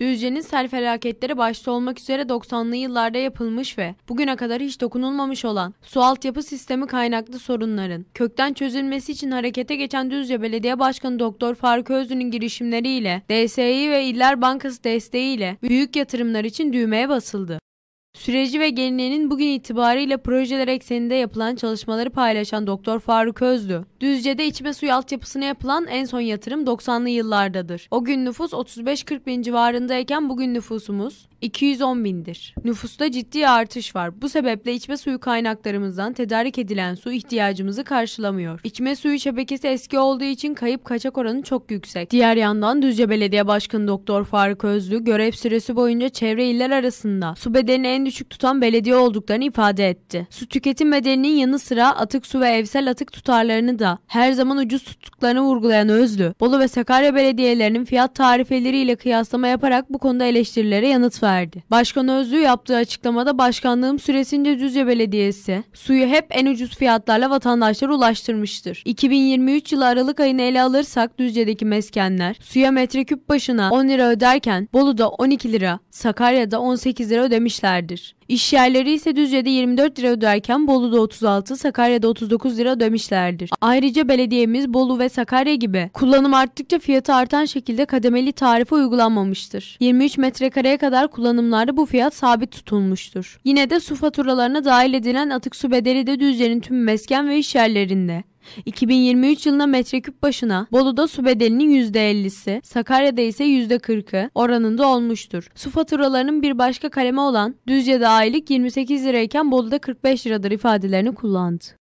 Düzce'nin sel felaketleri başta olmak üzere 90'lı yıllarda yapılmış ve bugüne kadar hiç dokunulmamış olan su altyapı sistemi kaynaklı sorunların kökten çözülmesi için harekete geçen Düzce Belediye Başkanı Doktor Faruk Özlü'nün girişimleriyle DSİ ve İller Bankası desteğiyle büyük yatırımlar için düğmeye basıldı. Süreci ve geleneğinin bugün itibariyle projeler ekseninde yapılan çalışmaları paylaşan Doktor Faruk Özlü, Düzce'de içme suyu altyapısına yapılan en son yatırım 90'lı yıllardadır. O gün nüfus 35-40 bin civarındayken bugün nüfusumuz 210 bindir. Nüfusta ciddi artış var. Bu sebeple içme suyu kaynaklarımızdan tedarik edilen su ihtiyacımızı karşılamıyor. İçme suyu şebekesi eski olduğu için kayıp kaçak oranı çok yüksek. Diğer yandan Düzce Belediye Başkanı Doktor Faruk Özlü görev süresi boyunca çevre iller arasında su bedelini en en düşük tutan belediye olduklarını ifade etti. Su tüketim bedelinin yanı sıra atık su ve evsel atık tutarlarını da her zaman ucuz tuttuklarını vurgulayan Özlü, Bolu ve Sakarya belediyelerinin fiyat tarifeleriyle kıyaslama yaparak bu konuda eleştirilere yanıt verdi. Başkan Özlü yaptığı açıklamada başkanlığım süresince Düzce Belediyesi suyu hep en ucuz fiyatlarla vatandaşlara ulaştırmıştır. 2023 yılı Aralık ayını ele alırsak Düzce'deki meskenler suya metreküp başına 10 lira öderken Bolu'da 12 lira, Sakarya'da 18 lira ödemişlerdi vermişlerdir. İşyerleri ise Düzce'de 24 lira öderken Bolu'da 36, Sakarya'da 39 lira ödemişlerdir. Ayrıca belediyemiz Bolu ve Sakarya gibi kullanım arttıkça fiyatı artan şekilde kademeli tarife uygulanmamıştır. 23 metrekareye kadar kullanımlarda bu fiyat sabit tutulmuştur. Yine de su faturalarına dahil edilen atık su bedeli de Düzce'nin tüm mesken ve işyerlerinde. 2023 yılına metreküp başına Bolu'da su bedelinin %50'si, Sakarya'da ise %40'ı oranında olmuştur. Su faturalarının bir başka kaleme olan Düzce'de aylık 28 lirayken Bolu'da 45 liradır ifadelerini kullandı.